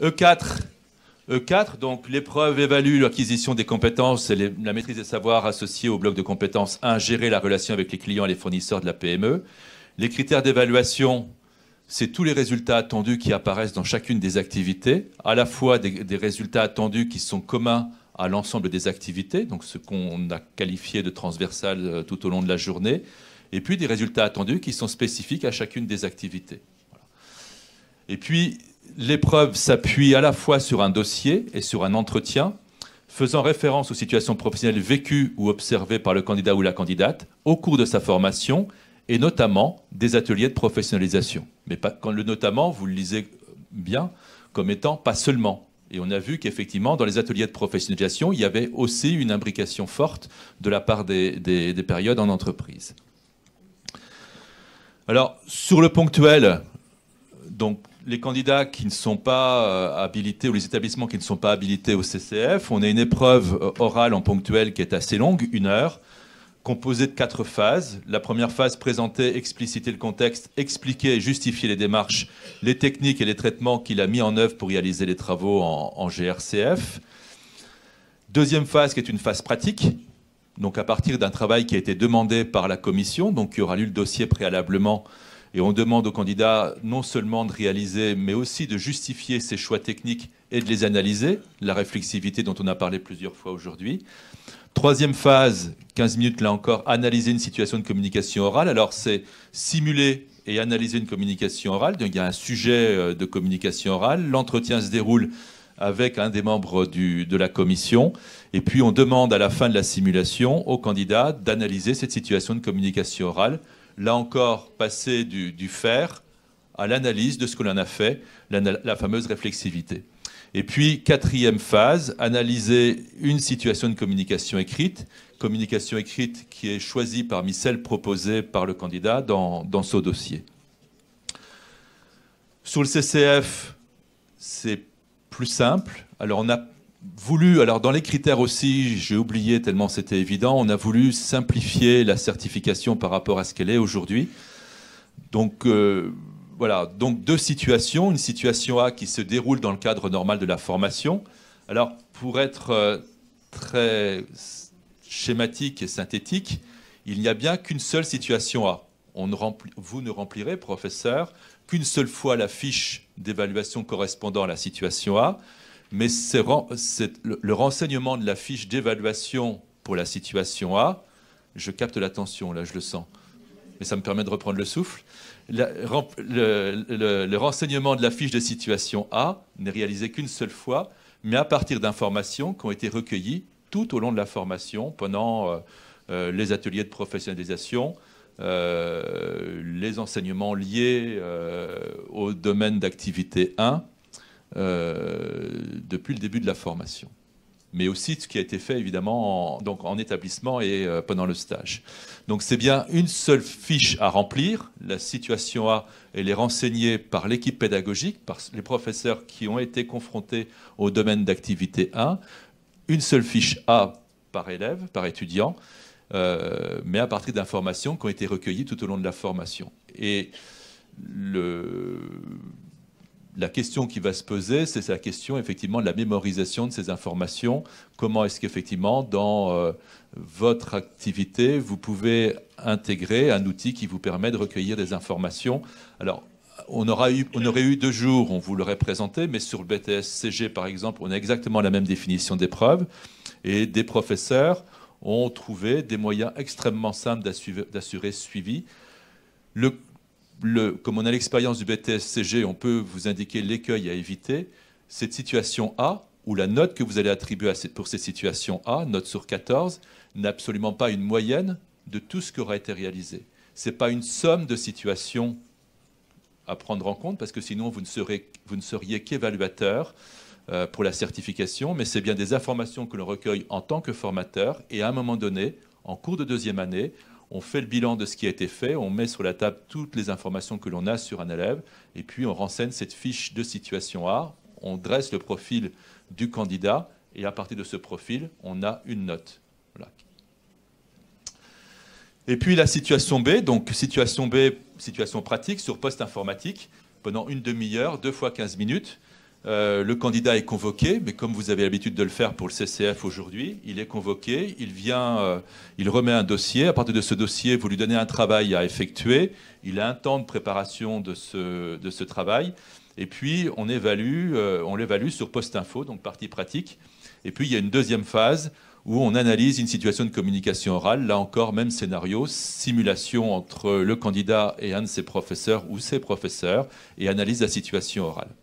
E4. E4, donc l'épreuve évalue l'acquisition des compétences et la maîtrise des savoirs associés au bloc de compétences 1, gérer la relation avec les clients et les fournisseurs de la PME. Les critères d'évaluation, c'est tous les résultats attendus qui apparaissent dans chacune des activités, à la fois des, résultats attendus qui sont communs à l'ensemble des activités, donc ce qu'on a qualifié de transversal euh, tout au long de la journée, et puis des résultats attendus qui sont spécifiques à chacune des activités. Et puis, L'épreuve s'appuie à la fois sur un dossier et sur un entretien, faisant référence aux situations professionnelles vécues ou observées par le candidat ou la candidate au cours de sa formation et notamment des ateliers de professionnalisation. Mais pas, quand le notamment, vous le lisez bien, comme étant pas seulement. Et on a vu qu'effectivement, dans les ateliers de professionnalisation, il y avait aussi une imbrication forte de la part des, des périodes en entreprise. Alors, sur le ponctuel, donc les candidats qui ne sont pas euh, habilités ou les établissements qui ne sont pas habilités au CCF, on a une épreuve euh, orale en ponctuel qui est assez longue, une heure, composée de quatre phases. La première phase, présenter, expliciter le contexte, expliquer et justifier les démarches, les techniques et les traitements qu'il a mis en œuvre pour réaliser les travaux en, en GRCF. Deuxième phase, qui est une phase pratique, donc à partir d'un travail qui a été demandé par la commission, donc qui aura lu le dossier préalablement et on demande aux candidats non seulement de réaliser, mais aussi de justifier ces choix techniques et de les analyser, la réflexivité dont on a parlé plusieurs fois aujourd'hui. Troisième phase, 15 minutes là encore, analyser une situation de communication orale. Alors c'est simuler et analyser une communication orale. Donc il y a un sujet euh, de communication orale. L'entretien se déroule avec un des membres de la commission. Et puis on demande à la fin de la simulation au candidat d'analyser cette situation de communication orale. Là encore, passer du, faire à l'analyse de ce que l'on a fait, la, fameuse réflexivité. Et puis, quatrième phase, analyser une situation de communication écrite, communication écrite qui est choisie parmi celles proposées par le candidat dans, dans ce dossier. Sur le CCF, c'est simple. Alors on a voulu, alors dans les critères aussi, j'ai oublié tellement c'était évident, on a voulu simplifier la certification par rapport à ce qu'elle est aujourd'hui. Donc euh, voilà, donc deux situations, une situation A qui se déroule dans le cadre normal de la formation. Alors pour être euh, très schématique et synthétique, il n'y a bien qu'une seule situation A vous ne remplirez, professeur, qu'une seule fois la fiche d'évaluation correspondant à la situation A, mais le, renseignement de la fiche d'évaluation pour la situation A, je capte l'attention, là je le sens, mais ça me permet de reprendre le souffle, le, renseignement de la fiche de situation A n'est réalisé qu'une seule fois, mais à partir d'informations qui ont été recueillies tout au long de la formation, pendant euh, euh, les ateliers de professionnalisation, euh, les enseignements liés euh, au domaine d'activité 1 euh, depuis le début de la formation. Mais aussi ce qui a été fait évidemment donc en établissement et pendant le stage. Donc c'est bien une seule fiche à remplir. La situation A, elle est renseignée par l'équipe pédagogique, par les professeurs qui ont été confrontés au domaine d'activité 1. Une seule fiche A par élève, par étudiant, euh, mais à partir d'informations qui ont été recueillies tout au long de la formation. Et le, la question qui va se poser, c'est la question effectivement de la mémorisation de ces informations. Comment est-ce qu'effectivement, dans euh, votre activité, vous pouvez intégrer un outil qui vous permet de recueillir des informations Alors, on, aura on aurait eu deux jours, on vous l'aurait présenté, mais sur le BTS CG, par exemple, on a exactement la même définition d'épreuve. Et des professeurs ont trouvé des moyens extrêmement simples d'assurer ce suivi. comme on a l'expérience du CG, on peut vous indiquer l'écueil à éviter. Cette situation A, ou la note que vous allez attribuer pour cette situation A, note sur 14, n'est absolument pas une moyenne de tout ce qui aura été réalisé. Ce n'est pas une somme de situations à prendre en compte, parce que sinon vous ne, vous ne seriez qu'évaluateur euh, pour la certification, mais c'est bien des informations que l'on recueille en tant que formateur. Et à un moment donné, en cours de deuxième année, on fait le bilan de ce qui a été fait, on met sur la table toutes les informations que l'on a sur un élève, et puis on renseigne cette fiche de situation A, on dresse le profil du candidat, et à partir de ce profil, on a une note. Et puis la situation B, donc situation B, situation pratique sur poste informatique, pendant une demi-heure, deux fois 15 minutes. Euh, le candidat est convoqué, mais comme vous avez l'habitude de le faire pour le CCF aujourd'hui, il est convoqué, euh, il remet un dossier. À partir de ce dossier, vous lui donnez un travail à effectuer. Il a un temps de préparation de ce, travail. Et puis, on évalue, euh, on l'évalue sur post-info, donc partie pratique. Et puis, il y a une deuxième phase où on analyse une situation de communication orale. Là encore, même scénario, simulation entre le candidat et un de ses professeurs ou ses professeurs, et analyse la situation orale.